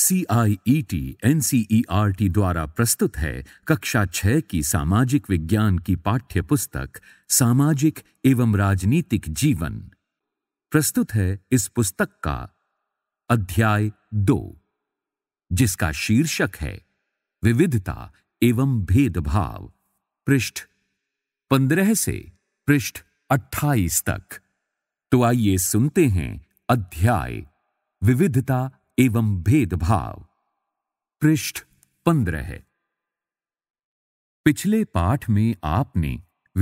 C I E T N C E R T द्वारा प्रस्तुत है कक्षा छह की सामाजिक विज्ञान की पाठ्य पुस्तक सामाजिक एवं राजनीतिक जीवन प्रस्तुत है इस पुस्तक का अध्याय दो जिसका शीर्षक है विविधता एवं भेदभाव पृष्ठ पंद्रह से पृष्ठ अट्ठाईस तक तो आइए सुनते हैं अध्याय विविधता एवं भेदभाव पृष्ठ पंद्रह है पिछले पाठ में आपने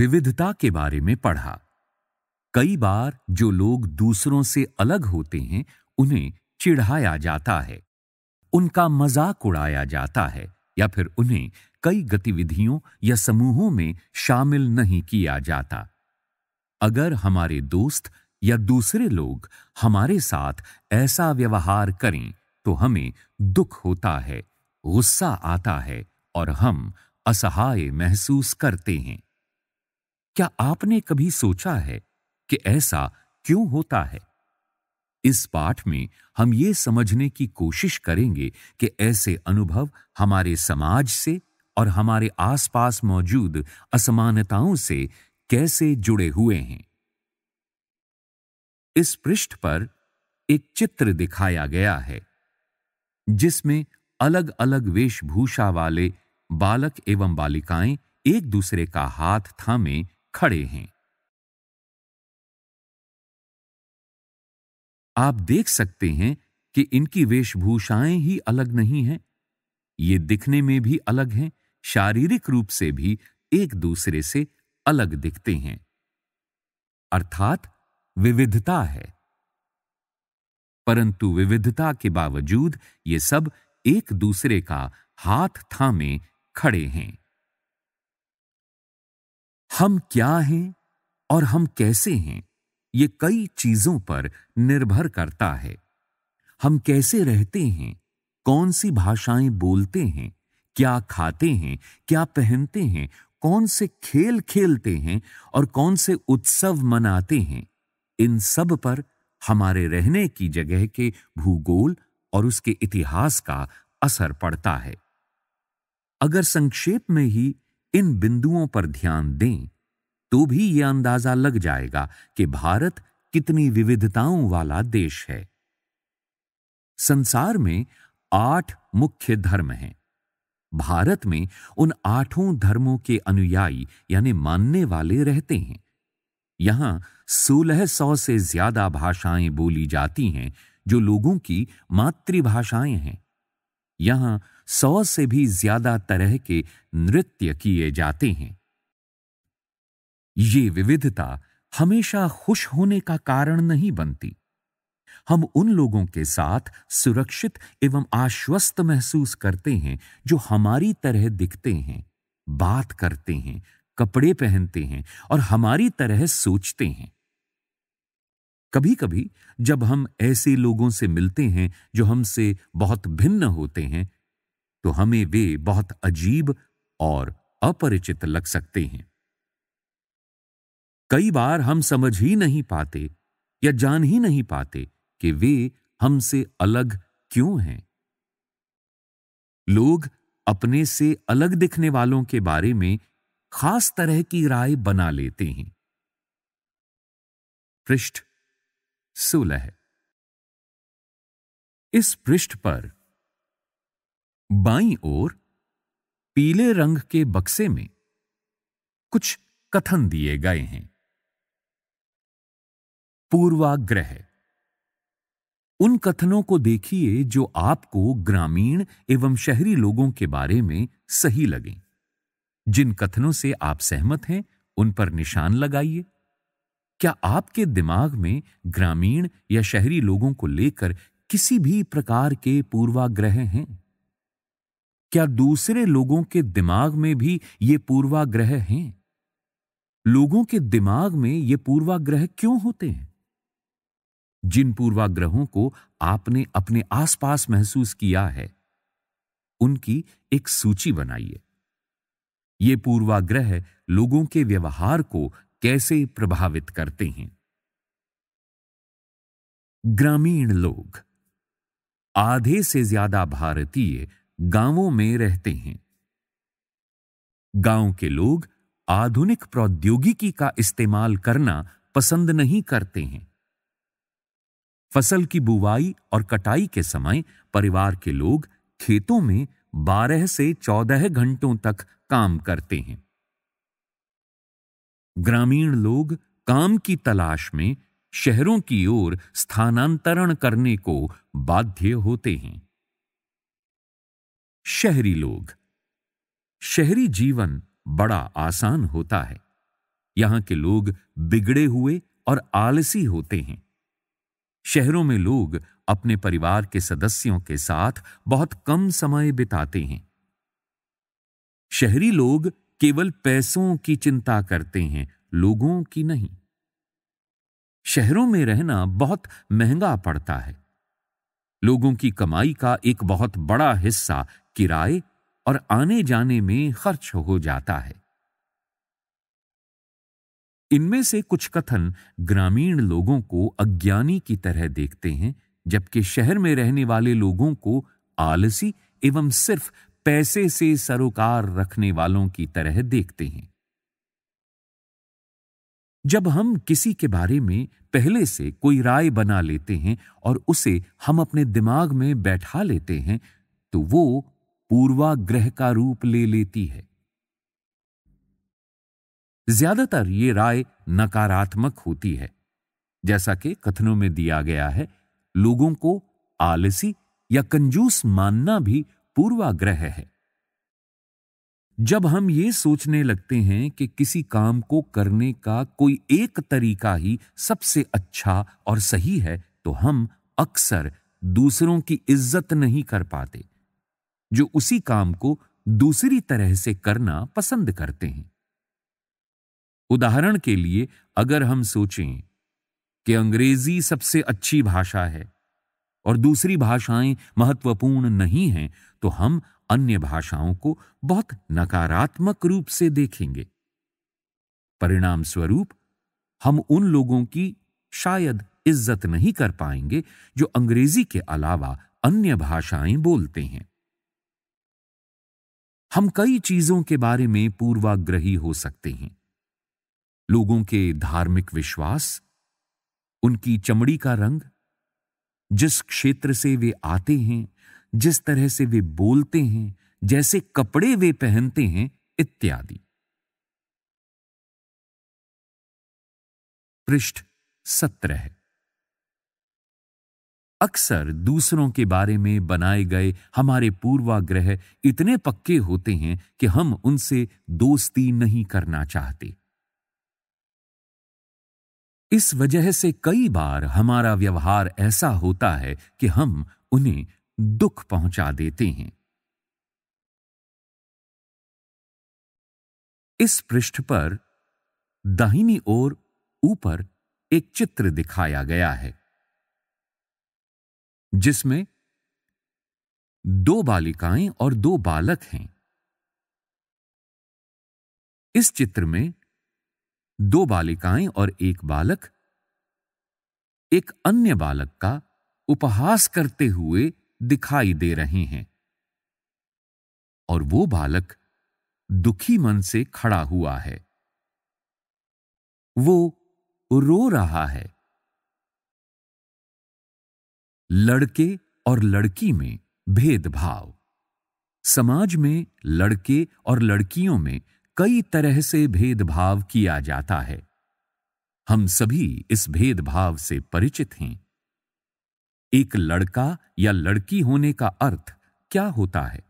विविधता के बारे में पढ़ा कई बार जो लोग दूसरों से अलग होते हैं उन्हें चिढ़ाया जाता है उनका मजाक उड़ाया जाता है या फिर उन्हें कई गतिविधियों या समूहों में शामिल नहीं किया जाता अगर हमारे दोस्त या दूसरे लोग हमारे साथ ऐसा व्यवहार करें तो हमें दुख होता है गुस्सा आता है और हम असहाय महसूस करते हैं क्या आपने कभी सोचा है कि ऐसा क्यों होता है इस पाठ में हम ये समझने की कोशिश करेंगे कि ऐसे अनुभव हमारे समाज से और हमारे आसपास मौजूद असमानताओं से कैसे जुड़े हुए हैं इस पृष्ठ पर एक चित्र दिखाया गया है जिसमें अलग अलग वेशभूषा वाले बालक एवं बालिकाएं एक दूसरे का हाथ थामे खड़े हैं आप देख सकते हैं कि इनकी वेशभूषाएं ही अलग नहीं हैं ये दिखने में भी अलग हैं शारीरिक रूप से भी एक दूसरे से अलग दिखते हैं अर्थात विविधता है परंतु विविधता के बावजूद ये सब एक दूसरे का हाथ थामे खड़े हैं हम क्या हैं और हम कैसे हैं ये कई चीजों पर निर्भर करता है हम कैसे रहते हैं कौन सी भाषाएं बोलते हैं क्या खाते हैं क्या पहनते हैं कौन से खेल खेलते हैं और कौन से उत्सव मनाते हैं इन सब पर हमारे रहने की जगह के भूगोल और उसके इतिहास का असर पड़ता है अगर संक्षेप में ही इन बिंदुओं पर ध्यान दें तो भी यह अंदाजा लग जाएगा कि भारत कितनी विविधताओं वाला देश है संसार में आठ मुख्य धर्म हैं भारत में उन आठों धर्मों के अनुयायी यानी मानने वाले रहते हैं यहां सोलह सौ से ज्यादा भाषाएं बोली जाती हैं जो लोगों की मातृभाषाएं हैं यहां सौ से भी ज्यादा तरह के नृत्य किए जाते हैं ये विविधता हमेशा खुश होने का कारण नहीं बनती हम उन लोगों के साथ सुरक्षित एवं आश्वस्त महसूस करते हैं जो हमारी तरह दिखते हैं बात करते हैं कपड़े पहनते हैं और हमारी तरह सोचते हैं कभी कभी जब हम ऐसे लोगों से मिलते हैं जो हमसे बहुत भिन्न होते हैं तो हमें वे बहुत अजीब और अपरिचित लग सकते हैं कई बार हम समझ ही नहीं पाते या जान ही नहीं पाते कि वे हमसे अलग क्यों हैं लोग अपने से अलग दिखने वालों के बारे में खास तरह की राय बना लेते हैं पृष्ठ सोलह इस पृष्ठ पर बाई ओर पीले रंग के बक्से में कुछ कथन दिए गए हैं पूर्वाग्रह उन कथनों को देखिए जो आपको ग्रामीण एवं शहरी लोगों के बारे में सही लगें जिन कथनों से आप सहमत हैं उन पर निशान लगाइए क्या आपके दिमाग में ग्रामीण या शहरी लोगों को लेकर किसी भी प्रकार के पूर्वाग्रह हैं क्या दूसरे लोगों के दिमाग में भी ये पूर्वाग्रह हैं लोगों के दिमाग में ये पूर्वाग्रह क्यों होते हैं जिन पूर्वाग्रहों को आपने अपने आसपास महसूस किया है उनकी एक सूची बनाइए ये पूर्वाग्रह लोगों के व्यवहार को कैसे प्रभावित करते हैं ग्रामीण लोग आधे से ज्यादा भारतीय गांवों में रहते हैं गांव के लोग आधुनिक प्रौद्योगिकी का इस्तेमाल करना पसंद नहीं करते हैं फसल की बुवाई और कटाई के समय परिवार के लोग खेतों में बारह से चौदह घंटों तक काम करते हैं ग्रामीण लोग काम की तलाश में शहरों की ओर स्थानांतरण करने को बाध्य होते हैं शहरी लोग शहरी जीवन बड़ा आसान होता है यहां के लोग बिगड़े हुए और आलसी होते हैं शहरों में लोग अपने परिवार के सदस्यों के साथ बहुत कम समय बिताते हैं शहरी लोग केवल पैसों की चिंता करते हैं लोगों की नहीं शहरों में रहना बहुत महंगा पड़ता है लोगों की कमाई का एक बहुत बड़ा हिस्सा किराए और आने जाने में खर्च हो जाता है इनमें से कुछ कथन ग्रामीण लोगों को अज्ञानी की तरह देखते हैं जबकि शहर में रहने वाले लोगों को आलसी एवं सिर्फ पैसे से सरोकार रखने वालों की तरह देखते हैं जब हम किसी के बारे में पहले से कोई राय बना लेते हैं और उसे हम अपने दिमाग में बैठा लेते हैं तो वो पूर्वाग्रह का रूप ले लेती है ज्यादातर ये राय नकारात्मक होती है जैसा कि कथनों में दिया गया है लोगों को आलसी या कंजूस मानना भी पूर्वाग्रह है जब हम ये सोचने लगते हैं कि किसी काम को करने का कोई एक तरीका ही सबसे अच्छा और सही है तो हम अक्सर दूसरों की इज्जत नहीं कर पाते जो उसी काम को दूसरी तरह से करना पसंद करते हैं उदाहरण के लिए अगर हम सोचें कि अंग्रेजी सबसे अच्छी भाषा है और दूसरी भाषाएं महत्वपूर्ण नहीं हैं तो हम अन्य भाषाओं को बहुत नकारात्मक रूप से देखेंगे परिणाम स्वरूप हम उन लोगों की शायद इज्जत नहीं कर पाएंगे जो अंग्रेजी के अलावा अन्य भाषाएं बोलते हैं हम कई चीजों के बारे में पूर्वाग्रही हो सकते हैं लोगों के धार्मिक विश्वास उनकी चमड़ी का रंग जिस क्षेत्र से वे आते हैं जिस तरह से वे बोलते हैं जैसे कपड़े वे पहनते हैं इत्यादि पृष्ठ सत्र है अक्सर दूसरों के बारे में बनाए गए हमारे पूर्वाग्रह इतने पक्के होते हैं कि हम उनसे दोस्ती नहीं करना चाहते इस वजह से कई बार हमारा व्यवहार ऐसा होता है कि हम उन्हें दुख पहुंचा देते हैं इस पृष्ठ पर दाहिनी ओर ऊपर एक चित्र दिखाया गया है जिसमें दो बालिकाएं और दो बालक हैं इस चित्र में दो बालिकाएं और एक बालक एक अन्य बालक का उपहास करते हुए दिखाई दे रहे हैं और वो बालक दुखी मन से खड़ा हुआ है वो रो रहा है लड़के और लड़की में भेदभाव समाज में लड़के और लड़कियों में कई तरह से भेदभाव किया जाता है हम सभी इस भेदभाव से परिचित हैं एक लड़का या लड़की होने का अर्थ क्या होता है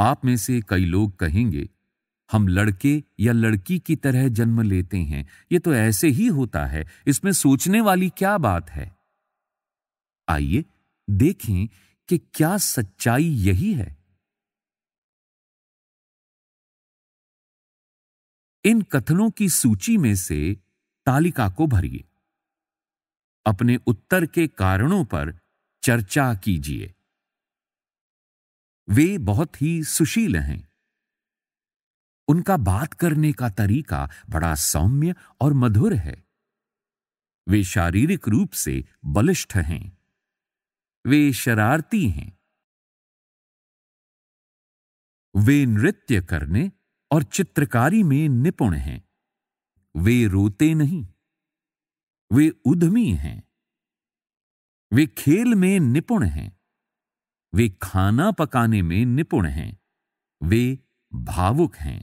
आप में से कई लोग कहेंगे हम लड़के या लड़की की तरह जन्म लेते हैं ये तो ऐसे ही होता है इसमें सोचने वाली क्या बात है आइए देखें कि क्या सच्चाई यही है इन कथनों की सूची में से तालिका को भरिए अपने उत्तर के कारणों पर चर्चा कीजिए वे बहुत ही सुशील हैं उनका बात करने का तरीका बड़ा सौम्य और मधुर है वे शारीरिक रूप से बलिष्ठ हैं वे शरारती हैं वे नृत्य करने और चित्रकारी में निपुण हैं वे रोते नहीं वे उद्यमी हैं वे खेल में निपुण हैं वे खाना पकाने में निपुण हैं वे भावुक हैं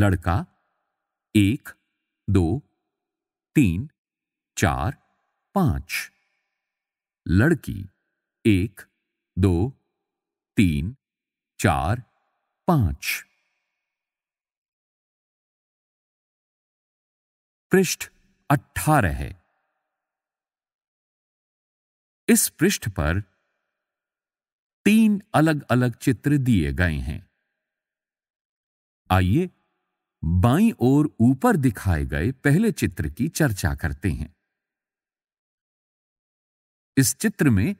लड़का एक दो तीन चार पांच लड़की एक दो तीन चार पांच पृष्ठ अट्ठारह है इस पृष्ठ पर तीन अलग अलग चित्र दिए गए हैं आइए बाई ओर ऊपर दिखाए गए पहले चित्र की चर्चा करते हैं इस चित्र में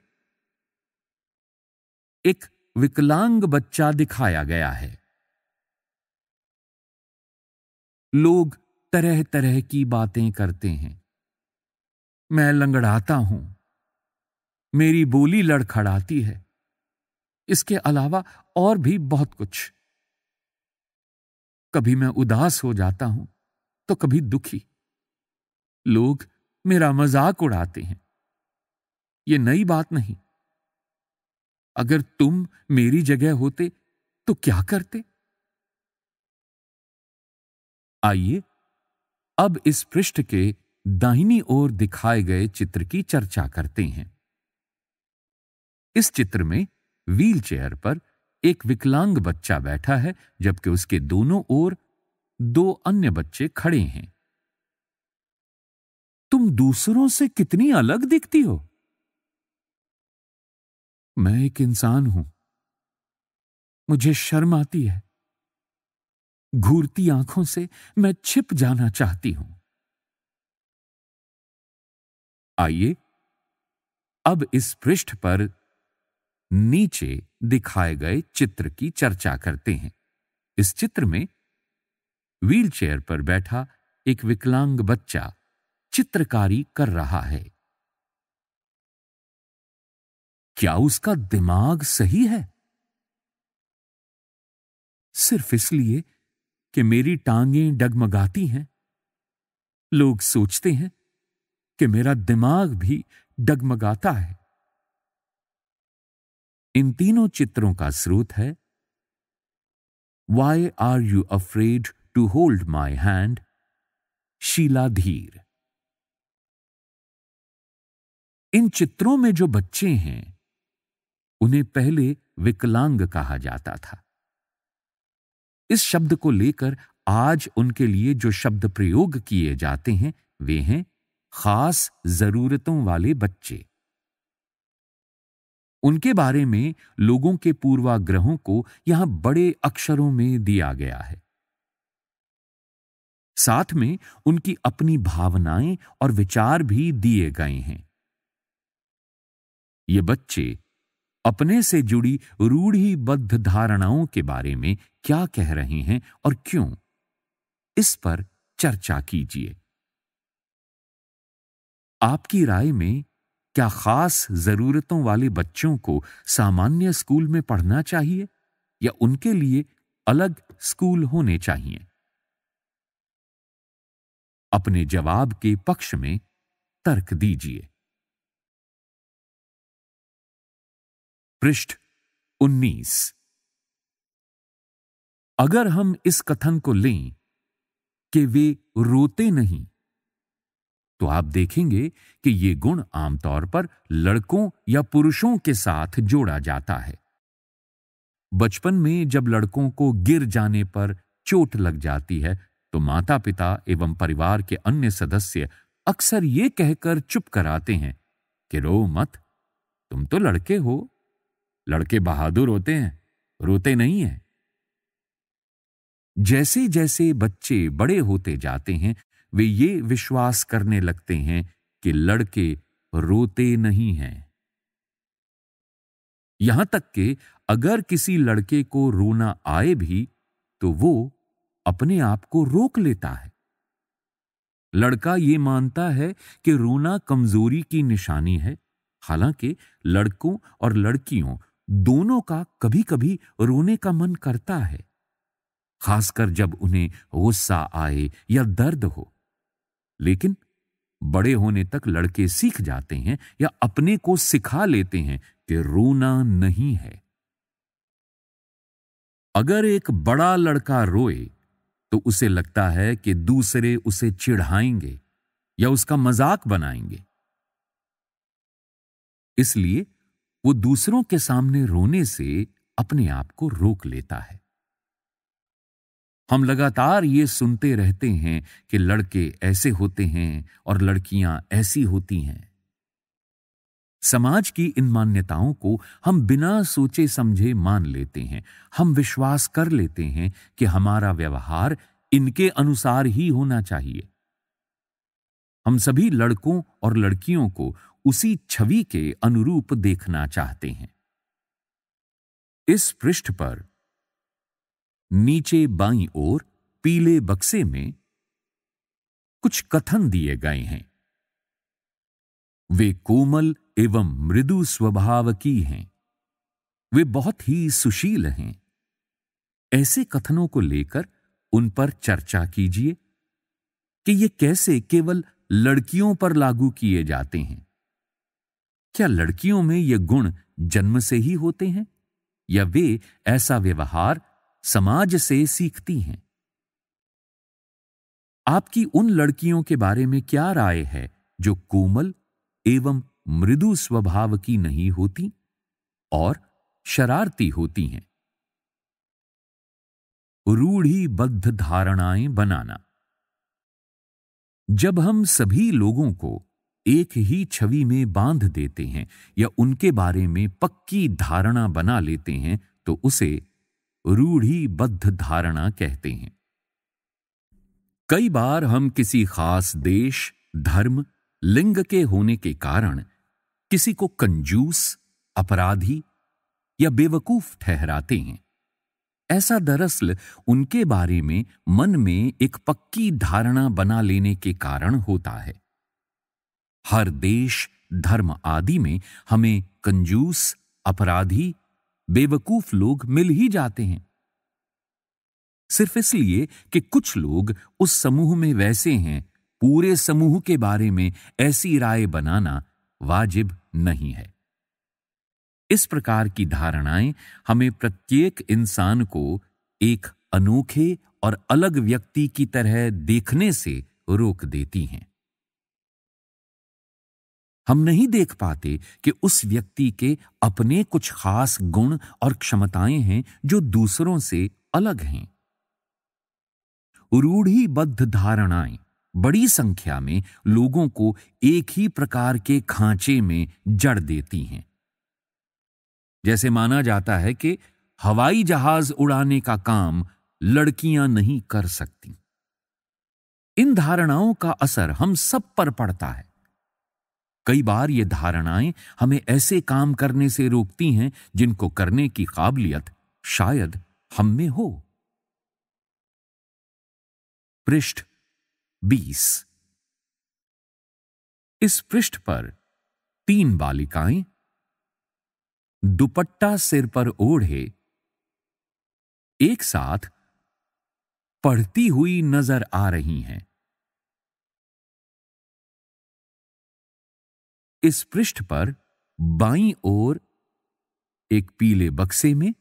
एक विकलांग बच्चा दिखाया गया है लोग तरह तरह की बातें करते हैं मैं लंगड़ाता हूं मेरी बोली लड़खड़ाती है इसके अलावा और भी बहुत कुछ कभी मैं उदास हो जाता हूं तो कभी दुखी लोग मेरा मजाक उड़ाते हैं ये नई बात नहीं अगर तुम मेरी जगह होते तो क्या करते आइए अब इस पृष्ठ के दाहिनी ओर दिखाए गए चित्र की चर्चा करते हैं इस चित्र में व्हीलचेयर पर एक विकलांग बच्चा बैठा है जबकि उसके दोनों ओर दो अन्य बच्चे खड़े हैं तुम दूसरों से कितनी अलग दिखती हो मैं एक इंसान हूं मुझे शर्म आती है घूरती आंखों से मैं छिप जाना चाहती हूं आइए अब इस पृष्ठ पर नीचे दिखाए गए चित्र की चर्चा करते हैं इस चित्र में व्हीलचेयर पर बैठा एक विकलांग बच्चा चित्रकारी कर रहा है क्या उसका दिमाग सही है सिर्फ इसलिए कि मेरी टांगें डगमगाती हैं लोग सोचते हैं कि मेरा दिमाग भी डगमगाता है इन तीनों चित्रों का स्रोत है Y are you afraid to hold my hand शीलाधीर इन चित्रों में जो बच्चे हैं उन्हें पहले विकलांग कहा जाता था इस शब्द को लेकर आज उनके लिए जो शब्द प्रयोग किए जाते हैं वे हैं खास जरूरतों वाले बच्चे उनके बारे में लोगों के पूर्वाग्रहों को यहां बड़े अक्षरों में दिया गया है साथ में उनकी अपनी भावनाएं और विचार भी दिए गए हैं ये बच्चे अपने से जुड़ी रूढ़ीबद्ध धारणाओं के बारे में क्या कह रहे हैं और क्यों इस पर चर्चा कीजिए आपकी राय में क्या खास जरूरतों वाले बच्चों को सामान्य स्कूल में पढ़ना चाहिए या उनके लिए अलग स्कूल होने चाहिए अपने जवाब के पक्ष में तर्क दीजिए पृष्ठ 19 अगर हम इस कथन को लें कि वे रोते नहीं तो आप देखेंगे कि ये गुण आमतौर पर लड़कों या पुरुषों के साथ जोड़ा जाता है बचपन में जब लड़कों को गिर जाने पर चोट लग जाती है तो माता पिता एवं परिवार के अन्य सदस्य अक्सर ये कहकर चुप कराते हैं कि रो मत तुम तो लड़के हो लड़के बहादुर होते हैं रोते नहीं हैं जैसे जैसे बच्चे बड़े होते जाते हैं वे ये विश्वास करने लगते हैं कि लड़के रोते नहीं हैं यहां तक कि अगर किसी लड़के को रोना आए भी तो वो अपने आप को रोक लेता है लड़का ये मानता है कि रोना कमजोरी की निशानी है हालांकि लड़कों और लड़कियों दोनों का कभी कभी रोने का मन करता है खासकर जब उन्हें गुस्सा आए या दर्द हो लेकिन बड़े होने तक लड़के सीख जाते हैं या अपने को सिखा लेते हैं कि रोना नहीं है अगर एक बड़ा लड़का रोए तो उसे लगता है कि दूसरे उसे चिढ़ाएंगे या उसका मजाक बनाएंगे इसलिए वो दूसरों के सामने रोने से अपने आप को रोक लेता है हम लगातार ये सुनते रहते हैं कि लड़के ऐसे होते हैं और लड़कियां ऐसी होती हैं समाज की इन मान्यताओं को हम बिना सोचे समझे मान लेते हैं हम विश्वास कर लेते हैं कि हमारा व्यवहार इनके अनुसार ही होना चाहिए हम सभी लड़कों और लड़कियों को उसी छवि के अनुरूप देखना चाहते हैं इस पृष्ठ पर नीचे बाई ओर पीले बक्से में कुछ कथन दिए गए हैं वे कोमल एवं मृदु स्वभाव की हैं वे बहुत ही सुशील हैं ऐसे कथनों को लेकर उन पर चर्चा कीजिए कि ये कैसे केवल लड़कियों पर लागू किए जाते हैं क्या लड़कियों में ये गुण जन्म से ही होते हैं या वे ऐसा व्यवहार समाज से सीखती हैं आपकी उन लड़कियों के बारे में क्या राय है जो कोमल एवं मृदु स्वभाव की नहीं होती और शरारती होती हैं रूढ़ीबद्ध धारणाएं बनाना जब हम सभी लोगों को एक ही छवि में बांध देते हैं या उनके बारे में पक्की धारणा बना लेते हैं तो उसे रूढ़ीबद्ध धारणा कहते हैं कई बार हम किसी खास देश धर्म लिंग के होने के कारण किसी को कंजूस अपराधी या बेवकूफ ठहराते हैं ऐसा दरअसल उनके बारे में मन में एक पक्की धारणा बना लेने के कारण होता है हर देश धर्म आदि में हमें कंजूस अपराधी बेवकूफ लोग मिल ही जाते हैं सिर्फ इसलिए कि कुछ लोग उस समूह में वैसे हैं पूरे समूह के बारे में ऐसी राय बनाना वाजिब नहीं है इस प्रकार की धारणाएं हमें प्रत्येक इंसान को एक अनोखे और अलग व्यक्ति की तरह देखने से रोक देती हैं हम नहीं देख पाते कि उस व्यक्ति के अपने कुछ खास गुण और क्षमताएं हैं जो दूसरों से अलग हैं रूढ़ीबद्ध धारणाएं बड़ी संख्या में लोगों को एक ही प्रकार के खांचे में जड़ देती हैं जैसे माना जाता है कि हवाई जहाज उड़ाने का काम लड़कियां नहीं कर सकती इन धारणाओं का असर हम सब पर पड़ता है कई बार ये धारणाएं हमें ऐसे काम करने से रोकती हैं जिनको करने की काबिलियत शायद हम में हो पृष्ठ बीस इस पृष्ठ पर तीन बालिकाएं दुपट्टा सिर पर ओढ़े एक साथ पढ़ती हुई नजर आ रही हैं इस पृष्ठ पर बाईं ओर एक पीले बक्से में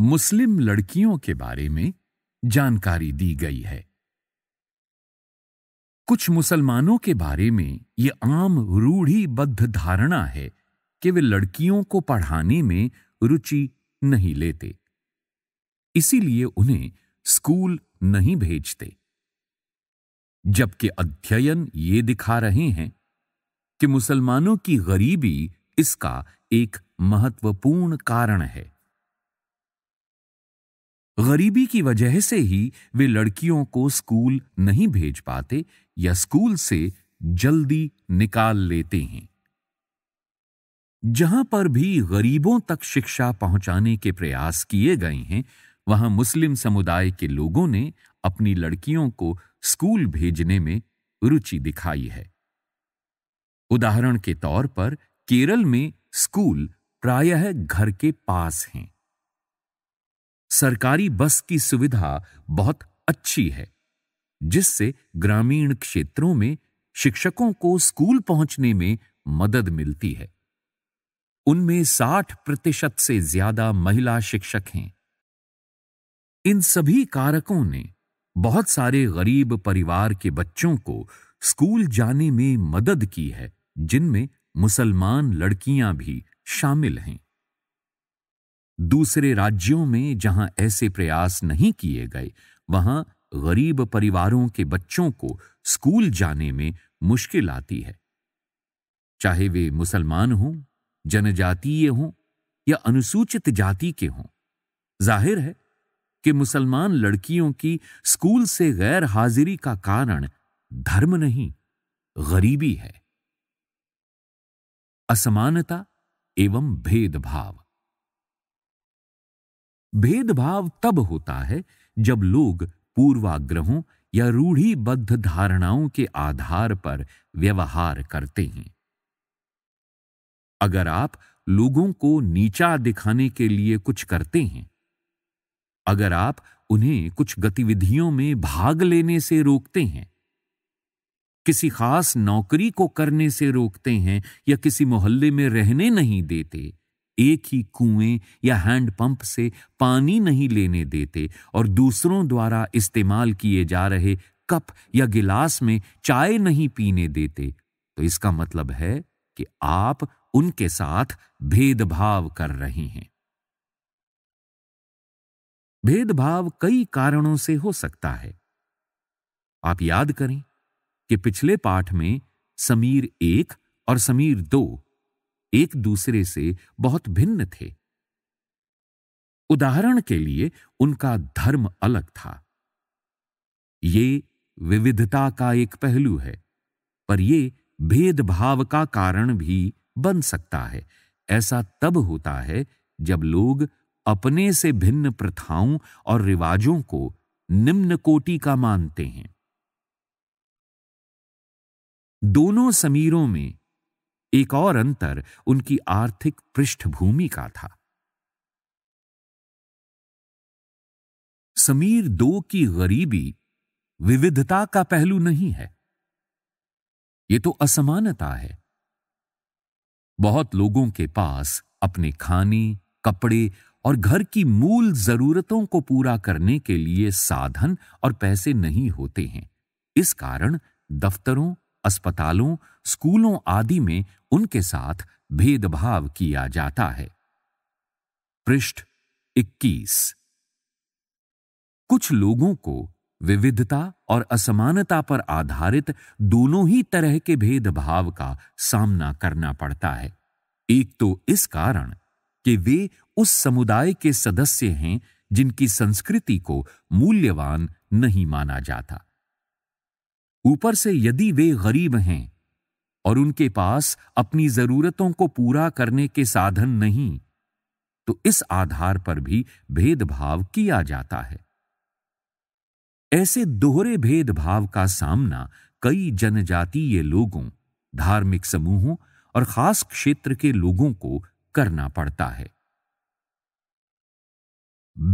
मुस्लिम लड़कियों के बारे में जानकारी दी गई है कुछ मुसलमानों के बारे में ये आम रूढ़ीबद्ध धारणा है कि वे लड़कियों को पढ़ाने में रुचि नहीं लेते इसीलिए उन्हें स्कूल नहीं भेजते जबकि अध्ययन ये दिखा रहे हैं कि मुसलमानों की गरीबी इसका एक महत्वपूर्ण कारण है गरीबी की वजह से ही वे लड़कियों को स्कूल नहीं भेज पाते या स्कूल से जल्दी निकाल लेते हैं जहां पर भी गरीबों तक शिक्षा पहुंचाने के प्रयास किए गए हैं वहां मुस्लिम समुदाय के लोगों ने अपनी लड़कियों को स्कूल भेजने में रुचि दिखाई है उदाहरण के तौर पर केरल में स्कूल प्रायः घर के पास हैं सरकारी बस की सुविधा बहुत अच्छी है जिससे ग्रामीण क्षेत्रों में शिक्षकों को स्कूल पहुंचने में मदद मिलती है उनमें 60 प्रतिशत से ज्यादा महिला शिक्षक हैं इन सभी कारकों ने बहुत सारे गरीब परिवार के बच्चों को स्कूल जाने में मदद की है जिनमें मुसलमान लड़कियां भी शामिल हैं दूसरे राज्यों में जहां ऐसे प्रयास नहीं किए गए वहां गरीब परिवारों के बच्चों को स्कूल जाने में मुश्किल आती है चाहे वे मुसलमान हों जनजातीय हों या अनुसूचित जाति के हों जाहिर है कि मुसलमान लड़कियों की स्कूल से गैर हाजिरी का कारण धर्म नहीं गरीबी है असमानता एवं भेदभाव भेदभाव तब होता है जब लोग पूर्वाग्रहों या रूढ़िबद्ध धारणाओं के आधार पर व्यवहार करते हैं अगर आप लोगों को नीचा दिखाने के लिए कुछ करते हैं अगर आप उन्हें कुछ गतिविधियों में भाग लेने से रोकते हैं किसी खास नौकरी को करने से रोकते हैं या किसी मोहल्ले में रहने नहीं देते एक ही कुएं या हैंडपंप से पानी नहीं लेने देते और दूसरों द्वारा इस्तेमाल किए जा रहे कप या गिलास में चाय नहीं पीने देते तो इसका मतलब है कि आप उनके साथ भेदभाव कर रहे हैं भेदभाव कई कारणों से हो सकता है आप याद करें कि पिछले पाठ में समीर एक और समीर दो एक दूसरे से बहुत भिन्न थे उदाहरण के लिए उनका धर्म अलग था ये विविधता का एक पहलू है पर यह भेदभाव का कारण भी बन सकता है ऐसा तब होता है जब लोग अपने से भिन्न प्रथाओं और रिवाजों को निम्न कोटि का मानते हैं दोनों समीरों में एक और अंतर उनकी आर्थिक पृष्ठभूमि का था समीर दो की गरीबी विविधता का पहलू नहीं है यह तो असमानता है बहुत लोगों के पास अपने खाने कपड़े और घर की मूल जरूरतों को पूरा करने के लिए साधन और पैसे नहीं होते हैं इस कारण दफ्तरों अस्पतालों स्कूलों आदि में उनके साथ भेदभाव किया जाता है पृष्ठ 21 कुछ लोगों को विविधता और असमानता पर आधारित दोनों ही तरह के भेदभाव का सामना करना पड़ता है एक तो इस कारण कि वे उस समुदाय के सदस्य हैं जिनकी संस्कृति को मूल्यवान नहीं माना जाता ऊपर से यदि वे गरीब हैं और उनके पास अपनी जरूरतों को पूरा करने के साधन नहीं तो इस आधार पर भी भेदभाव किया जाता है ऐसे दोहरे भेदभाव का सामना कई जनजातीय लोगों धार्मिक समूहों और खास क्षेत्र के लोगों को करना पड़ता है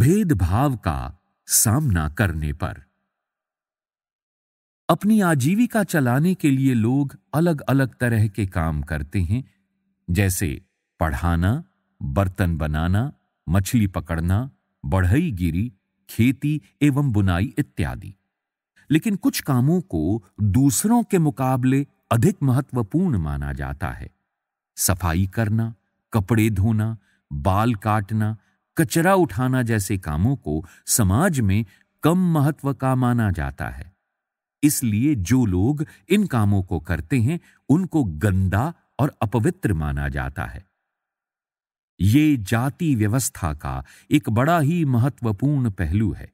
भेदभाव का सामना करने पर अपनी आजीविका चलाने के लिए लोग अलग अलग तरह के काम करते हैं जैसे पढ़ाना बर्तन बनाना मछली पकड़ना बढ़ई गिरी खेती एवं बुनाई इत्यादि लेकिन कुछ कामों को दूसरों के मुकाबले अधिक महत्वपूर्ण माना जाता है सफाई करना कपड़े धोना बाल काटना कचरा उठाना जैसे कामों को समाज में कम महत्व का माना जाता है इसलिए जो लोग इन कामों को करते हैं उनको गंदा और अपवित्र माना जाता है ये जाति व्यवस्था का एक बड़ा ही महत्वपूर्ण पहलू है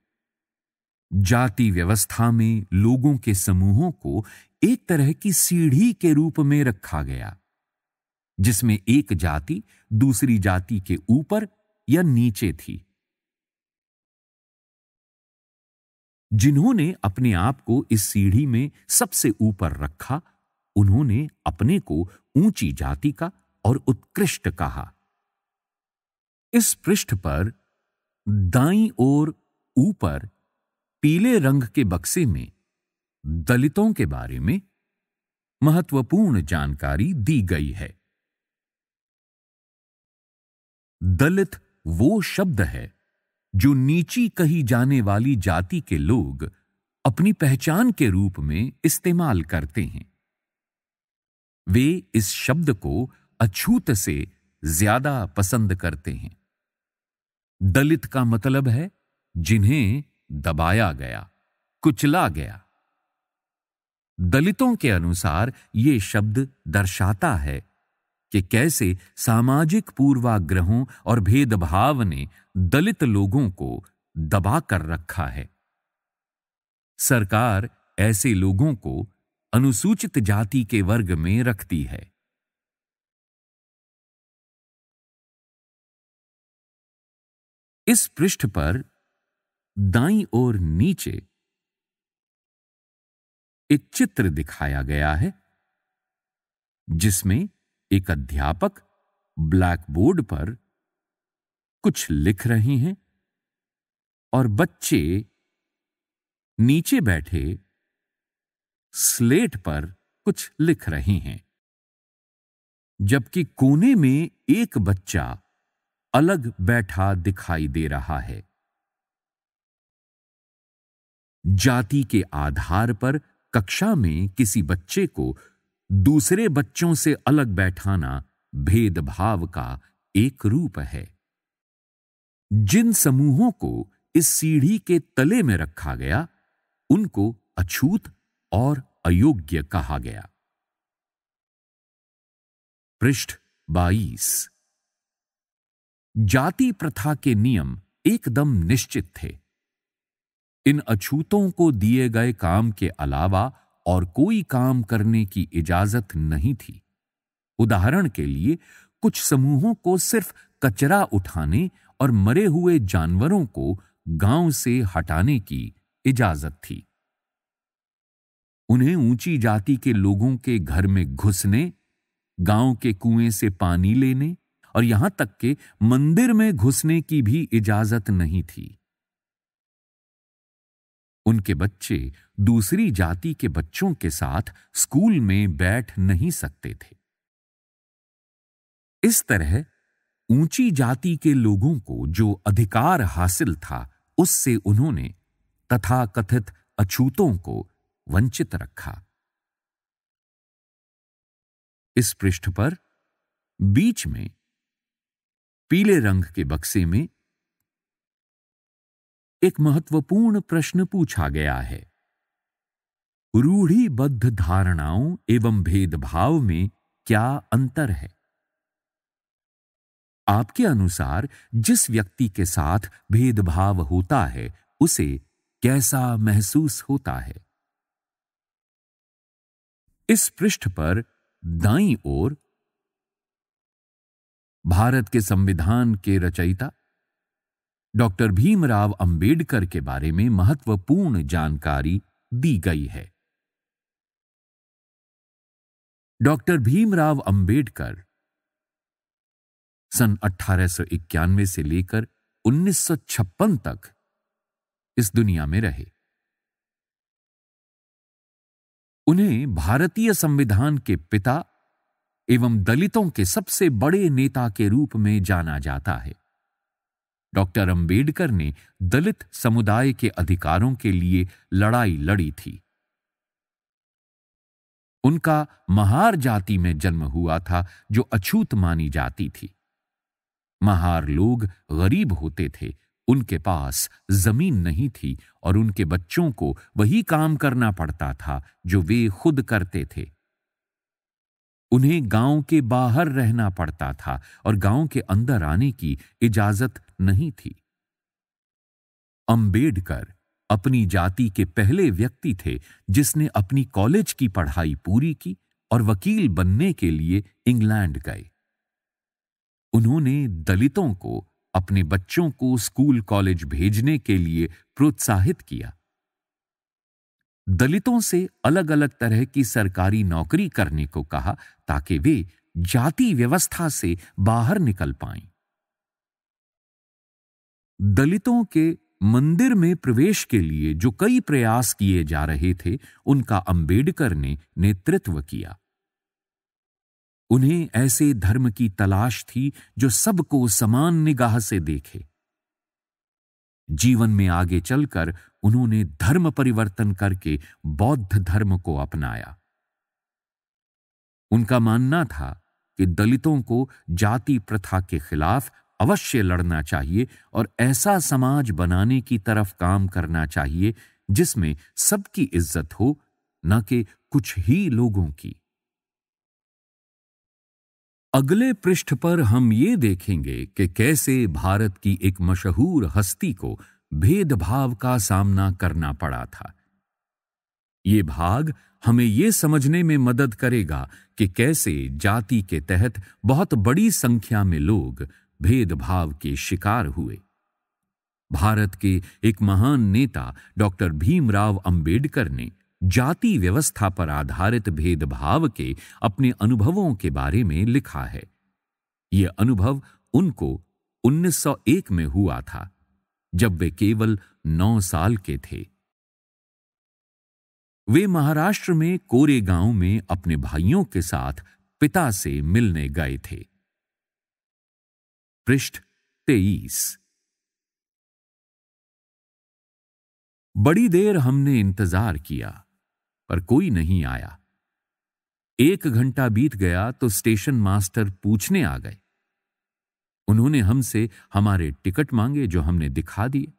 जाति व्यवस्था में लोगों के समूहों को एक तरह की सीढ़ी के रूप में रखा गया जिसमें एक जाति दूसरी जाति के ऊपर या नीचे थी जिन्होंने अपने आप को इस सीढ़ी में सबसे ऊपर रखा उन्होंने अपने को ऊंची जाति का और उत्कृष्ट कहा इस पृष्ठ पर दाई ओर ऊपर पीले रंग के बक्से में दलितों के बारे में महत्वपूर्ण जानकारी दी गई है दलित वो शब्द है जो नीची कही जाने वाली जाति के लोग अपनी पहचान के रूप में इस्तेमाल करते हैं वे इस शब्द को अछूत से ज्यादा पसंद करते हैं दलित का मतलब है जिन्हें दबाया गया कुचला गया दलितों के अनुसार ये शब्द दर्शाता है कि कैसे सामाजिक पूर्वाग्रहों और भेदभाव ने दलित लोगों को दबा कर रखा है सरकार ऐसे लोगों को अनुसूचित जाति के वर्ग में रखती है इस पृष्ठ पर दाई और नीचे एक चित्र दिखाया गया है जिसमें एक अध्यापक ब्लैक बोर्ड पर कुछ लिख रहे हैं और बच्चे नीचे बैठे स्लेट पर कुछ लिख रहे हैं जबकि कोने में एक बच्चा अलग बैठा दिखाई दे रहा है जाति के आधार पर कक्षा में किसी बच्चे को दूसरे बच्चों से अलग बैठाना भेदभाव का एक रूप है जिन समूहों को इस सीढ़ी के तले में रखा गया उनको अछूत और अयोग्य कहा गया पृष्ठ 22 जाति प्रथा के नियम एकदम निश्चित थे इन अछूतों को दिए गए काम के अलावा और कोई काम करने की इजाजत नहीं थी उदाहरण के लिए कुछ समूहों को सिर्फ कचरा उठाने और मरे हुए जानवरों को गांव से हटाने की इजाजत थी उन्हें ऊंची जाति के लोगों के घर में घुसने गांव के कुएं से पानी लेने और यहां तक के मंदिर में घुसने की भी इजाजत नहीं थी उनके बच्चे दूसरी जाति के बच्चों के साथ स्कूल में बैठ नहीं सकते थे इस तरह ऊंची जाति के लोगों को जो अधिकार हासिल था उससे उन्होंने तथा कथित अछूतों को वंचित रखा इस पृष्ठ पर बीच में पीले रंग के बक्से में एक महत्वपूर्ण प्रश्न पूछा गया है रूढ़िबद्ध धारणाओं एवं भेदभाव में क्या अंतर है आपके अनुसार जिस व्यक्ति के साथ भेदभाव होता है उसे कैसा महसूस होता है इस पृष्ठ पर दाई ओर भारत के संविधान के रचयिता डॉक्टर भीमराव अंबेडकर के बारे में महत्वपूर्ण जानकारी दी गई है डॉक्टर भीमराव अंबेडकर सन 1891 से लेकर 1956 तक इस दुनिया में रहे उन्हें भारतीय संविधान के पिता एवं दलितों के सबसे बड़े नेता के रूप में जाना जाता है डॉक्टर अंबेडकर ने दलित समुदाय के अधिकारों के लिए लड़ाई लड़ी थी उनका महार जाति में जन्म हुआ था जो अछूत मानी जाती थी महार लोग गरीब होते थे उनके पास जमीन नहीं थी और उनके बच्चों को वही काम करना पड़ता था जो वे खुद करते थे उन्हें गांव के बाहर रहना पड़ता था और गांव के अंदर आने की इजाजत नहीं थी अंबेडकर अपनी जाति के पहले व्यक्ति थे जिसने अपनी कॉलेज की पढ़ाई पूरी की और वकील बनने के लिए इंग्लैंड गए उन्होंने दलितों को अपने बच्चों को स्कूल कॉलेज भेजने के लिए प्रोत्साहित किया दलितों से अलग अलग तरह की सरकारी नौकरी करने को कहा ताकि वे जाति व्यवस्था से बाहर निकल पाएं। दलितों के मंदिर में प्रवेश के लिए जो कई प्रयास किए जा रहे थे उनका अंबेडकर ने नेतृत्व किया उन्हें ऐसे धर्म की तलाश थी जो सबको समान निगाह से देखे जीवन में आगे चलकर उन्होंने धर्म परिवर्तन करके बौद्ध धर्म को अपनाया उनका मानना था कि दलितों को जाति प्रथा के खिलाफ अवश्य लड़ना चाहिए और ऐसा समाज बनाने की तरफ काम करना चाहिए जिसमें सबकी इज्जत हो न कि कुछ ही लोगों की अगले पृष्ठ पर हम ये देखेंगे कि कैसे भारत की एक मशहूर हस्ती को भेदभाव का सामना करना पड़ा था ये भाग हमें ये समझने में मदद करेगा कि कैसे जाति के तहत बहुत बड़ी संख्या में लोग भेदभाव के शिकार हुए भारत के एक महान नेता डॉक्टर भीमराव अंबेडकर ने जाति व्यवस्था पर आधारित भेदभाव के अपने अनुभवों के बारे में लिखा है यह अनुभव उनको 1901 में हुआ था जब वे केवल नौ साल के थे वे महाराष्ट्र में कोरेगांव में अपने भाइयों के साथ पिता से मिलने गए थे पृष्ठ तेईस बड़ी देर हमने इंतजार किया पर कोई नहीं आया एक घंटा बीत गया तो स्टेशन मास्टर पूछने आ गए उन्होंने हमसे हमारे टिकट मांगे जो हमने दिखा दिए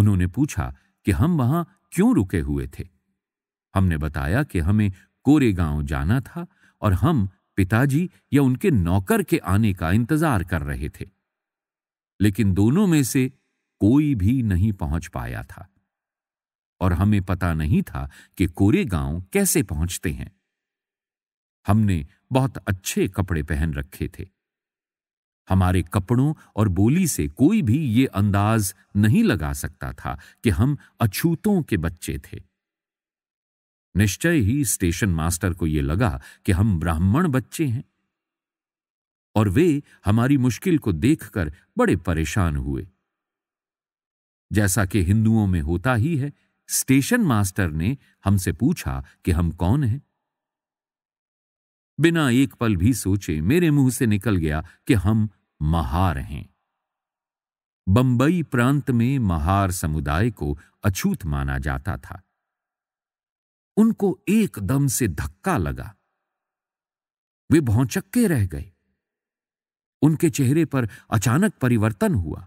उन्होंने पूछा कि हम वहां क्यों रुके हुए थे हमने बताया कि हमें कोरेगांव जाना था और हम पिताजी या उनके नौकर के आने का इंतजार कर रहे थे लेकिन दोनों में से कोई भी नहीं पहुंच पाया था और हमें पता नहीं था कि कोरे गांव कैसे पहुंचते हैं हमने बहुत अच्छे कपड़े पहन रखे थे हमारे कपड़ों और बोली से कोई भी ये अंदाज नहीं लगा सकता था कि हम अछूतों के बच्चे थे निश्चय ही स्टेशन मास्टर को यह लगा कि हम ब्राह्मण बच्चे हैं और वे हमारी मुश्किल को देखकर बड़े परेशान हुए जैसा कि हिंदुओं में होता ही है स्टेशन मास्टर ने हमसे पूछा कि हम कौन हैं बिना एक पल भी सोचे मेरे मुंह से निकल गया कि हम महार हैं बंबई प्रांत में महार समुदाय को अछूत माना जाता था उनको एकदम से धक्का लगा वे भौचक्के रह गए उनके चेहरे पर अचानक परिवर्तन हुआ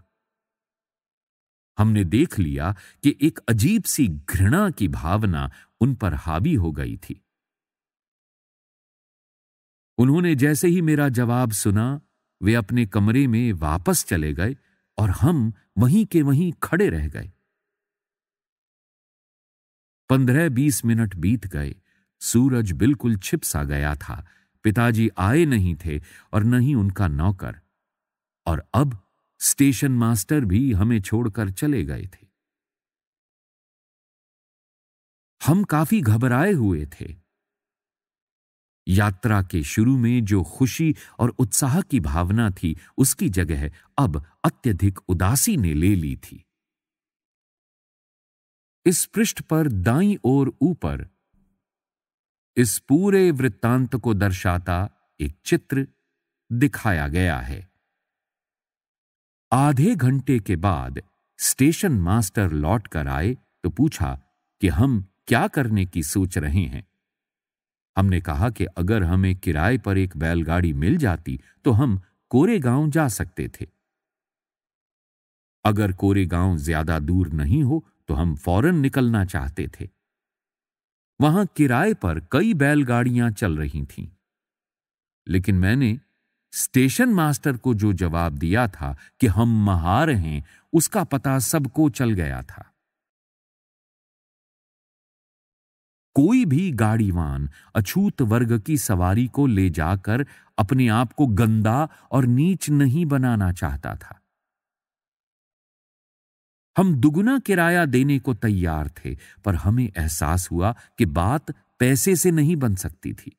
हमने देख लिया कि एक अजीब सी घृणा की भावना उन पर हावी हो गई थी उन्होंने जैसे ही मेरा जवाब सुना वे अपने कमरे में वापस चले गए और हम वहीं के वहीं खड़े रह गए पंद्रह बीस मिनट बीत गए सूरज बिल्कुल छिप सा गया था पिताजी आए नहीं थे और न ही उनका नौकर और अब स्टेशन मास्टर भी हमें छोड़कर चले गए थे हम काफी घबराए हुए थे यात्रा के शुरू में जो खुशी और उत्साह की भावना थी उसकी जगह अब अत्यधिक उदासी ने ले ली थी इस पृष्ठ पर दाई और ऊपर इस पूरे वृत्तांत को दर्शाता एक चित्र दिखाया गया है आधे घंटे के बाद स्टेशन मास्टर लौट कर आए तो पूछा कि हम क्या करने की सोच रहे हैं हमने कहा कि अगर हमें किराए पर एक बैलगाड़ी मिल जाती तो हम कोरेगांव जा सकते थे अगर कोरेगांव ज्यादा दूर नहीं हो तो हम फौरन निकलना चाहते थे वहां किराए पर कई बैलगाड़ियां चल रही थीं लेकिन मैंने स्टेशन मास्टर को जो जवाब दिया था कि हम महार हैं उसका पता सबको चल गया था कोई भी गाड़ीवान अछूत वर्ग की सवारी को ले जाकर अपने आप को गंदा और नीच नहीं बनाना चाहता था हम दुगुना किराया देने को तैयार थे पर हमें एहसास हुआ कि बात पैसे से नहीं बन सकती थी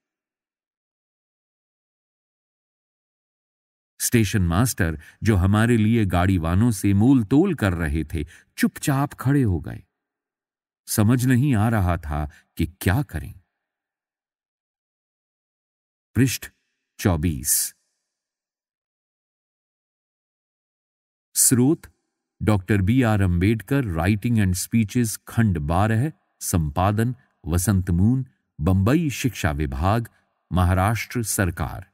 स्टेशन मास्टर जो हमारे लिए गाड़ी वालों से मूल तोल कर रहे थे चुपचाप खड़े हो गए समझ नहीं आ रहा था कि क्या करें पृष्ठ चौबीस स्रोत doctor B R Ambedkar writing and speeches खंड बारह संपादन वसंत मून बंबई शिक्षा विभाग महाराष्ट्र सरकार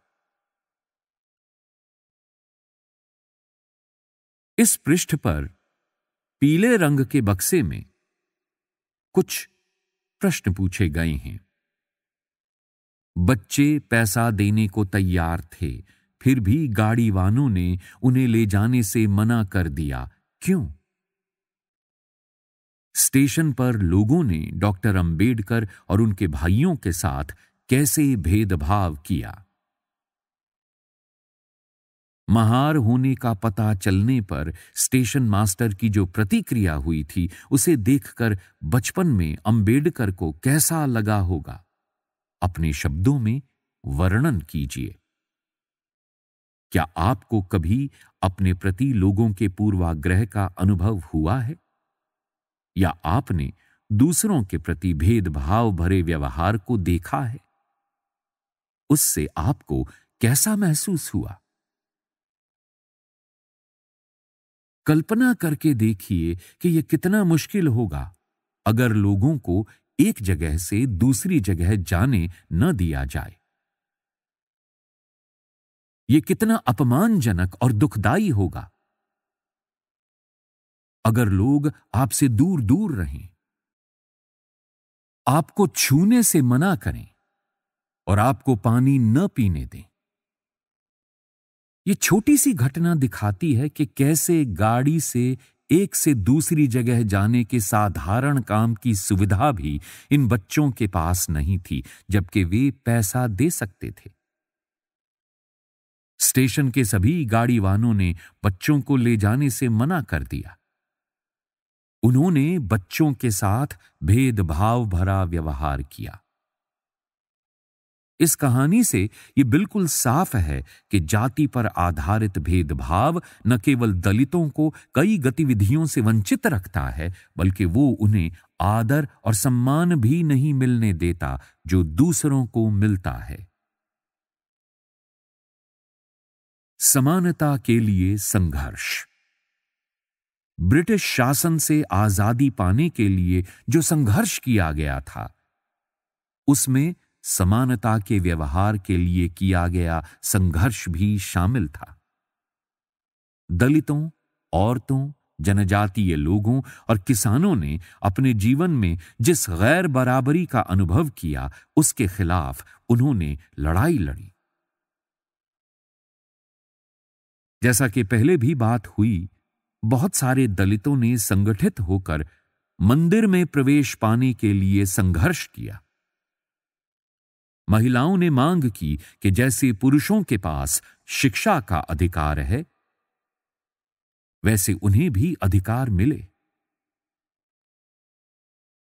इस पृष्ठ पर पीले रंग के बक्से में कुछ प्रश्न पूछे गए हैं बच्चे पैसा देने को तैयार थे फिर भी गाड़ी वालों ने उन्हें ले जाने से मना कर दिया क्यों स्टेशन पर लोगों ने डॉक्टर अंबेडकर और उनके भाइयों के साथ कैसे भेदभाव किया महार होने का पता चलने पर स्टेशन मास्टर की जो प्रतिक्रिया हुई थी उसे देखकर बचपन में अंबेडकर को कैसा लगा होगा अपने शब्दों में वर्णन कीजिए क्या आपको कभी अपने प्रति लोगों के पूर्वाग्रह का अनुभव हुआ है या आपने दूसरों के प्रति भेदभाव भरे व्यवहार को देखा है उससे आपको कैसा महसूस हुआ कल्पना करके देखिए कि यह कितना मुश्किल होगा अगर लोगों को एक जगह से दूसरी जगह जाने न दिया जाए यह कितना अपमानजनक और दुखदायी होगा अगर लोग आपसे दूर दूर रहें आपको छूने से मना करें और आपको पानी न पीने दें यह छोटी सी घटना दिखाती है कि कैसे गाड़ी से एक से दूसरी जगह जाने के साधारण काम की सुविधा भी इन बच्चों के पास नहीं थी जबकि वे पैसा दे सकते थे स्टेशन के सभी गाड़ी वाहनों ने बच्चों को ले जाने से मना कर दिया उन्होंने बच्चों के साथ भेदभाव भरा व्यवहार किया इस कहानी से ये बिल्कुल साफ है कि जाति पर आधारित भेदभाव न केवल दलितों को कई गतिविधियों से वंचित रखता है बल्कि वो उन्हें आदर और सम्मान भी नहीं मिलने देता जो दूसरों को मिलता है समानता के लिए संघर्ष ब्रिटिश शासन से आजादी पाने के लिए जो संघर्ष किया गया था उसमें समानता के व्यवहार के लिए किया गया संघर्ष भी शामिल था दलितों औरतों जनजातीय लोगों और किसानों ने अपने जीवन में जिस गैर बराबरी का अनुभव किया उसके खिलाफ उन्होंने लड़ाई लड़ी जैसा कि पहले भी बात हुई बहुत सारे दलितों ने संगठित होकर मंदिर में प्रवेश पाने के लिए संघर्ष किया महिलाओं ने मांग की कि जैसे पुरुषों के पास शिक्षा का अधिकार है वैसे उन्हें भी अधिकार मिले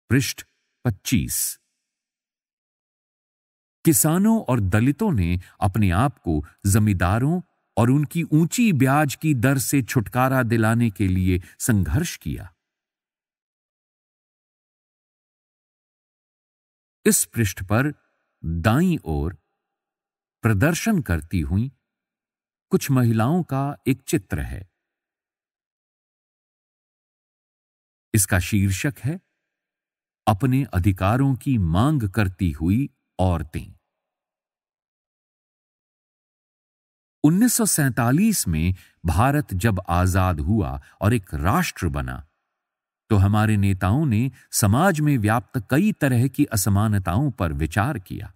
पृष्ठ 25 किसानों और दलितों ने अपने आप को जमींदारों और उनकी ऊंची ब्याज की दर से छुटकारा दिलाने के लिए संघर्ष किया इस पृष्ठ पर दाई ओर प्रदर्शन करती हुई कुछ महिलाओं का एक चित्र है इसका शीर्षक है अपने अधिकारों की मांग करती हुई औरतें उन्नीस में भारत जब आजाद हुआ और एक राष्ट्र बना तो हमारे नेताओं ने समाज में व्याप्त कई तरह की असमानताओं पर विचार किया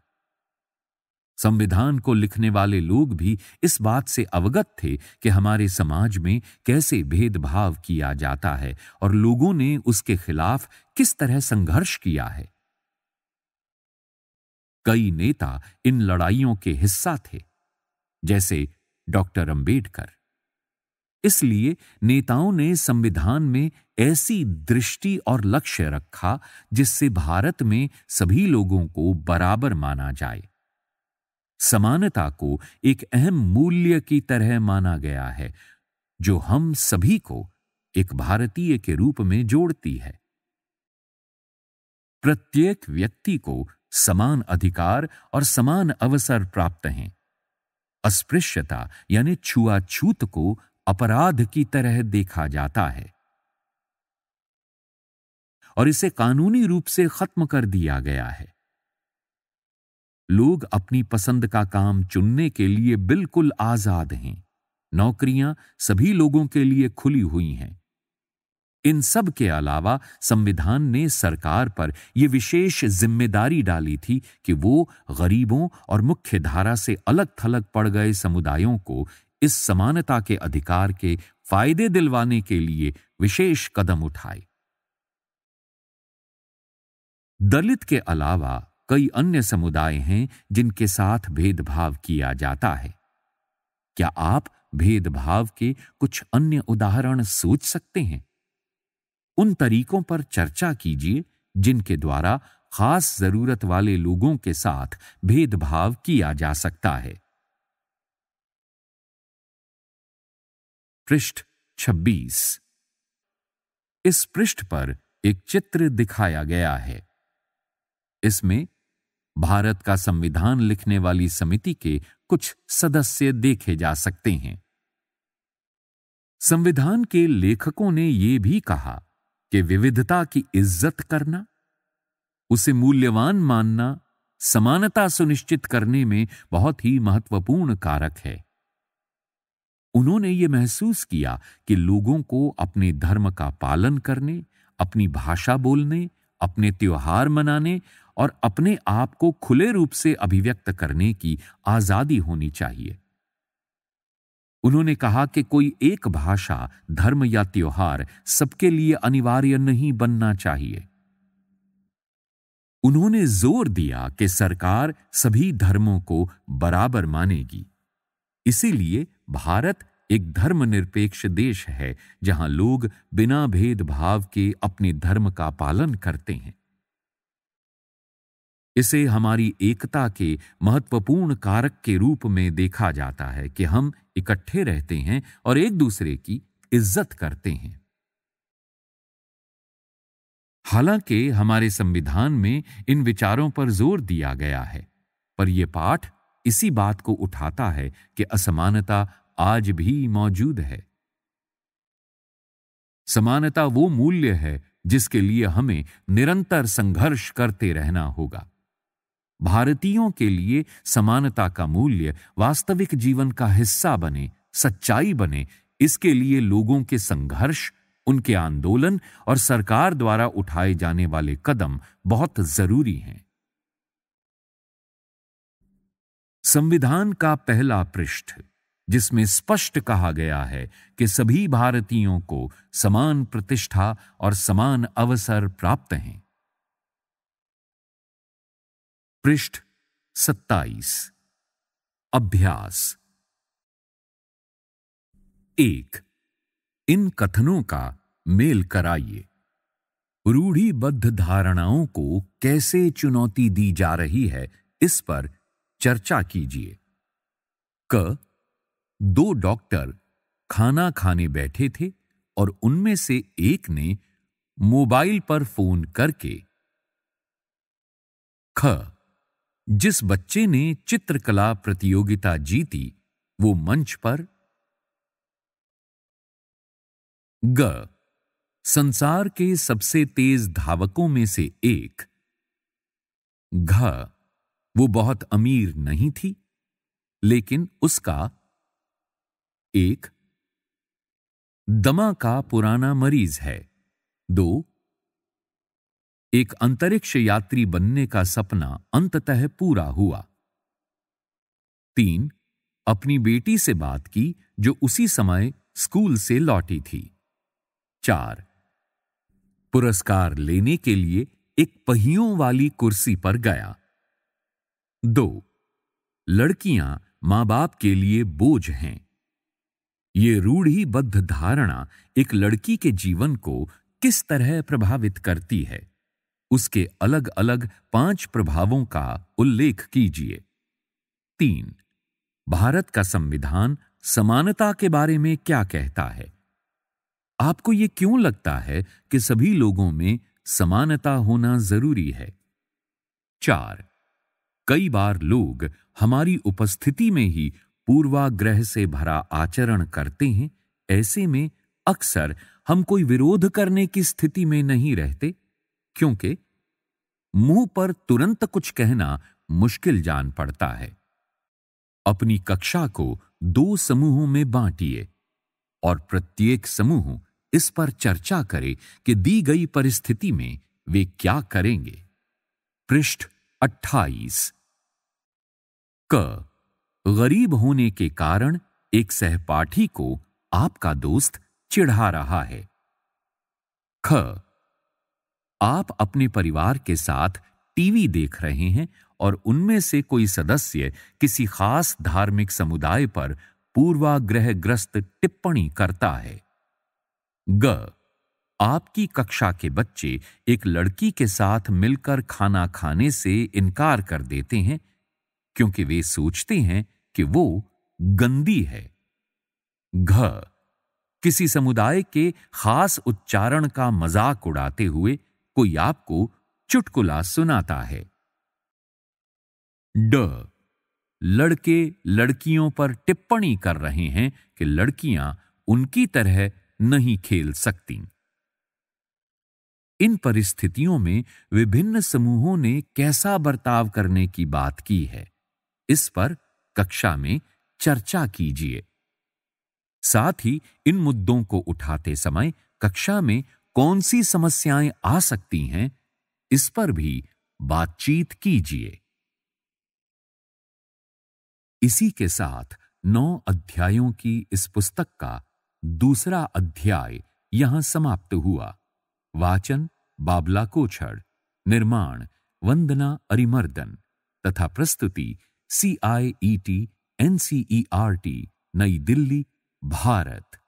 संविधान को लिखने वाले लोग भी इस बात से अवगत थे कि हमारे समाज में कैसे भेदभाव किया जाता है और लोगों ने उसके खिलाफ किस तरह संघर्ष किया है कई नेता इन लड़ाइयों के हिस्सा थे जैसे डॉक्टर अंबेडकर इसलिए नेताओं ने संविधान में ऐसी दृष्टि और लक्ष्य रखा जिससे भारत में सभी लोगों को बराबर माना जाए समानता को एक अहम मूल्य की तरह माना गया है जो हम सभी को एक भारतीय के रूप में जोड़ती है प्रत्येक व्यक्ति को समान अधिकार और समान अवसर प्राप्त हैं अस्पृश्यता यानी छुआछूत को अपराध की तरह देखा जाता है और इसे कानूनी रूप से खत्म कर दिया गया है लोग अपनी पसंद का काम चुनने के लिए बिल्कुल आजाद हैं नौकरियां सभी लोगों के लिए खुली हुई हैं इन सब के अलावा संविधान ने सरकार पर यह विशेष जिम्मेदारी डाली थी कि वो गरीबों और मुख्य धारा से अलग थलग पड़ गए समुदायों को इस समानता के अधिकार के फायदे दिलवाने के लिए विशेष कदम उठाए दलित के अलावा कई अन्य समुदाय हैं जिनके साथ भेदभाव किया जाता है क्या आप भेदभाव के कुछ अन्य उदाहरण सोच सकते हैं उन तरीकों पर चर्चा कीजिए जिनके द्वारा खास जरूरत वाले लोगों के साथ भेदभाव किया जा सकता है पृष्ठ 26 इस पृष्ठ पर एक चित्र दिखाया गया है इसमें भारत का संविधान लिखने वाली समिति के कुछ सदस्य देखे जा सकते हैं संविधान के लेखकों ने यह भी कहा कि विविधता की इज्जत करना उसे मूल्यवान मानना समानता सुनिश्चित करने में बहुत ही महत्वपूर्ण कारक है उन्होंने ये महसूस किया कि लोगों को अपने धर्म का पालन करने अपनी भाषा बोलने अपने त्योहार मनाने और अपने आप को खुले रूप से अभिव्यक्त करने की आजादी होनी चाहिए उन्होंने कहा कि कोई एक भाषा धर्म या त्योहार सबके लिए अनिवार्य नहीं बनना चाहिए उन्होंने जोर दिया कि सरकार सभी धर्मों को बराबर मानेगी इसीलिए भारत एक धर्मनिरपेक्ष देश है जहां लोग बिना भेदभाव के अपने धर्म का पालन करते हैं इसे हमारी एकता के महत्वपूर्ण कारक के रूप में देखा जाता है कि हम इकट्ठे रहते हैं और एक दूसरे की इज्जत करते हैं हालांकि हमारे संविधान में इन विचारों पर जोर दिया गया है पर यह पाठ इसी बात को उठाता है कि असमानता आज भी मौजूद है समानता वो मूल्य है जिसके लिए हमें निरंतर संघर्ष करते रहना होगा भारतीयों के लिए समानता का मूल्य वास्तविक जीवन का हिस्सा बने सच्चाई बने इसके लिए लोगों के संघर्ष उनके आंदोलन और सरकार द्वारा उठाए जाने वाले कदम बहुत जरूरी हैं संविधान का पहला पृष्ठ जिसमें स्पष्ट कहा गया है कि सभी भारतीयों को समान प्रतिष्ठा और समान अवसर प्राप्त हैं पृष्ठ सत्ताईस अभ्यास एक इन कथनों का मेल कराइए रूढ़ीबद्ध धारणाओं को कैसे चुनौती दी जा रही है इस पर चर्चा कीजिए क दो डॉक्टर खाना खाने बैठे थे और उनमें से एक ने मोबाइल पर फोन करके ख जिस बच्चे ने चित्रकला प्रतियोगिता जीती वो मंच पर ग संसार के सबसे तेज धावकों में से एक घ वो बहुत अमीर नहीं थी लेकिन उसका एक दमा का पुराना मरीज है दो एक अंतरिक्ष यात्री बनने का सपना अंततः पूरा हुआ तीन अपनी बेटी से बात की जो उसी समय स्कूल से लौटी थी चार पुरस्कार लेने के लिए एक पहियों वाली कुर्सी पर गया दो लड़कियां मां बाप के लिए बोझ हैं ये रूढ़ीबद्ध धारणा एक लड़की के जीवन को किस तरह प्रभावित करती है उसके अलग अलग पांच प्रभावों का उल्लेख कीजिए तीन भारत का संविधान समानता के बारे में क्या कहता है आपको यह क्यों लगता है कि सभी लोगों में समानता होना जरूरी है चार कई बार लोग हमारी उपस्थिति में ही पूर्वाग्रह से भरा आचरण करते हैं ऐसे में अक्सर हम कोई विरोध करने की स्थिति में नहीं रहते क्योंकि मुंह पर तुरंत कुछ कहना मुश्किल जान पड़ता है अपनी कक्षा को दो समूहों में बांटिए और प्रत्येक समूह इस पर चर्चा करे कि दी गई परिस्थिति में वे क्या करेंगे पृष्ठ अट्ठाईस क गरीब होने के कारण एक सहपाठी को आपका दोस्त चिढ़ा रहा है ख आप अपने परिवार के साथ टीवी देख रहे हैं और उनमें से कोई सदस्य किसी खास धार्मिक समुदाय पर पूर्वाग्रहग्रस्त टिप्पणी करता है ग आपकी कक्षा के बच्चे एक लड़की के साथ मिलकर खाना खाने से इनकार कर देते हैं क्योंकि वे सोचते हैं कि वो गंदी है घ किसी समुदाय के खास उच्चारण का मजाक उड़ाते हुए कोई आपको चुटकुला सुनाता है ड लड़के लड़कियों पर टिप्पणी कर रहे हैं कि लड़कियां उनकी तरह नहीं खेल सकती इन परिस्थितियों में विभिन्न समूहों ने कैसा बर्ताव करने की बात की है इस पर कक्षा में चर्चा कीजिए साथ ही इन मुद्दों को उठाते समय कक्षा में कौन सी समस्याएं आ सकती हैं इस पर भी बातचीत कीजिए इसी के साथ नौ अध्यायों की इस पुस्तक का दूसरा अध्याय यहां समाप्त हुआ वाचन बाबला कोछड़ निर्माण वंदना अरिमर्दन तथा प्रस्तुति C I E T N C E R T New Delhi Bharat